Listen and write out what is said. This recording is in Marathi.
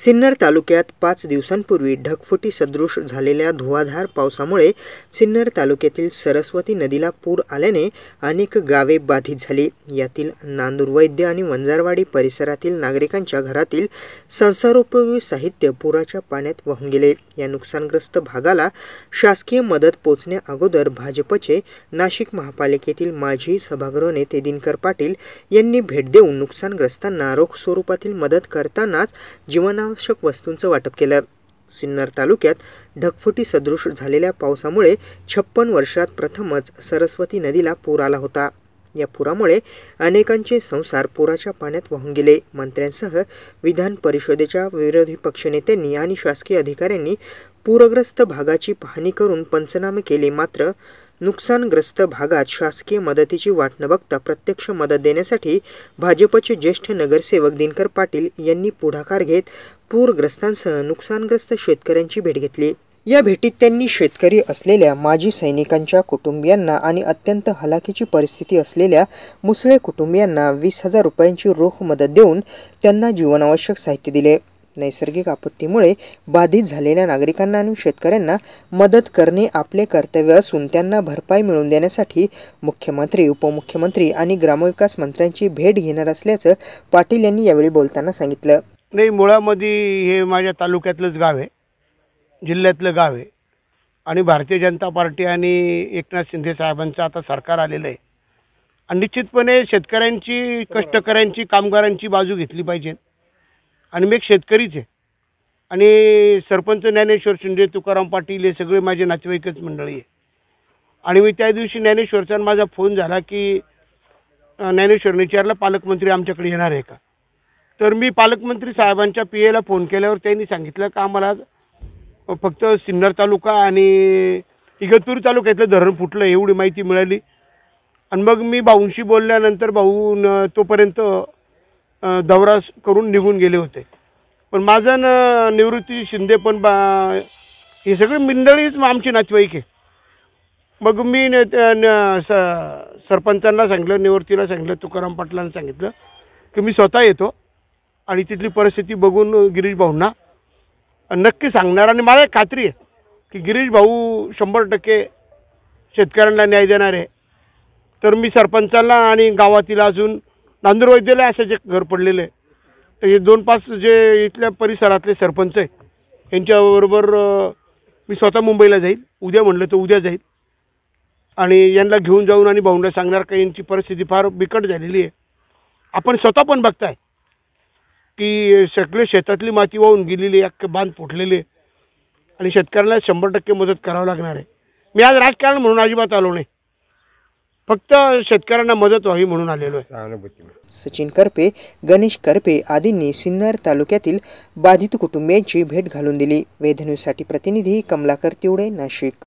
सिन्नर तालुक्यात पाच दिवसांपूर्वी ढगफुटी सदृश झालेल्या धुवाधार पावसामुळे सिन्नर तालुक्यातील सरस्वती नदीला पूर आल्याने अनेक गावे बाधित झाली यातील नांदूरवैद्य आणि वंजारवाडी परिसरातील नागरिकांच्या घरातील संसारोपयोगी साहित्य पुराच्या पाण्यात वाहून गेले या नुकसानग्रस्त भागाला शासकीय मदत पोचण्या अगोदर भाजपचे नाशिक महापालिकेतील माजी सभागृह नेते दिनकर पाटील यांनी भेट देऊन नुकसानग्रस्तांना रोख स्वरूपातील मदत करतानाच जीवन जीवनावश्यक वस्तूंचं वाटप केलं सिन्नर तालुक्यात ढगफुटी सदृश झालेल्या पावसामुळे छप्पन वर्षात प्रथमच सरस्वती नदीला पूर आला होता या पुरामुळे अनेकांचे संसार पुराच्या पाण्यात वाहून गेले मंत्र्यांसह विधान परिषदेच्या विरोधी पक्षनेत्यांनी आणि शासकीय अधिकाऱ्यांनी पूरग्रस्त भागाची पाहणी करून पंचनामे केले मात्र नुकसानग्रस्त भागात शासकीय मदतीची वाट न बघता प्रत्यक्ष मदत देण्यासाठी भाजपचे ज्येष्ठ नगरसेवक दिनकर पाटील यांनी पुढाकार घेत पूरग्रस्तांसह नुकसानग्रस्त शेतकऱ्यांची भेट घेतली या भेटीत त्यांनी शेतकरी असलेल्या माजी सैनिकांच्या कुटुंबियांना आणि अत्यंत हलाखीची परिस्थिती असलेल्या मुसळे कुटुंबियांना वीस हजार रुपयांची रोख मदत देऊन त्यांना जीवनावश्यक साहित्य दिले नैसर्गिक आपत्तीमुळे बाधित झालेल्या नागरिकांना आणि शेतकऱ्यांना मदत करणे आपले कर्तव्य असून त्यांना भरपाई मिळवून देण्यासाठी मुख्यमंत्री उपमुख्यमंत्री आणि ग्रामविकास मंत्र्यांची भेट घेणार असल्याचं पाटील यांनी यावेळी बोलताना सांगितलं नाही मुळामध्ये हे माझ्या तालुक्यातलंच गाव आहे जिल्ह्यातलं गाव आहे आणि भारतीय जनता पार्टी आणि एकनाथ शिंदे साहेबांचं आता सरकार आलेलं आहे आणि निश्चितपणे शेतकऱ्यांची कष्टकऱ्यांची कामगारांची बाजू घेतली पाहिजे आणि मी एक शेतकरीच आहे आणि सरपंच ज्ञानेश्वर शिंदे तुकाराम पाटील हे सगळे माझे नातेवाईकच मंडळी आहे आणि मी त्या दिवशी ज्ञानेश्वरचा माझा फोन झाला की ज्ञानेश्वरने विचारलं पालकमंत्री आमच्याकडे येणार आहे का तर मी पालकमंत्री साहेबांच्या पी एला फोन केल्यावर त्यांनी सांगितलं का आम्हाला फक्त सिन्नर तालुका आणि इगतपूर तालुक्यातलं धरण फुटलं एवढी माहिती मिळाली आणि मग मी भाऊंशी बोलल्यानंतर भाऊ तोपर्यंत दौरा करून निघून गेले होते पण माझं न निवृत्ती शिंदे पण बा हे सगळे मंडळीच आमची नातेवाईक आहे मग मी न स सरपंचांना सांगितलं निवृत्तीला सांगितलं तुकाराम पाटलांना सांगितलं की मी स्वतः येतो आणि तिथली परिस्थिती बघून गिरीश भाऊंना नक्की सांगणार आणि मला एक खात्री आहे की गिरीश भाऊ शंभर टक्के शेतकऱ्यांना न्याय देणार आहे तर मी सरपंचांना आणि गावातील अजून नांदुरवैद्यालय असं जे घर पडलेले तर हे दोन पाच जे इथल्या परिसरातले सरपंच आहे यांच्याबरोबर मी स्वतः मुंबईला जाईल उद्या म्हणलं तर उद्या जाईल आणि यांना घेऊन जाऊन आणि भाऊंना सांगणार का यांची परिस्थिती फार बिकट झालेली आहे आपण स्वतः पण बघताय की सगळे शेतातली माती वाहून गेलेली अख्खे बांध फुटलेले आणि शेतकऱ्यांना शंभर टक्के मदत करावं लागणार आहे मी आज राजकारण म्हणून अजिबात आलो नाही फक्त शेतकऱ्यांना मदत व्हावी म्हणून आलेलो आहे सचिन करपे गणेश करपे आदींनी सिन्नर तालुक्यातील बाधित कुटुंबियांची भेट घालून दिली वेधन्यूसाठी प्रतिनिधी कमलाकर तिवडे नाशिक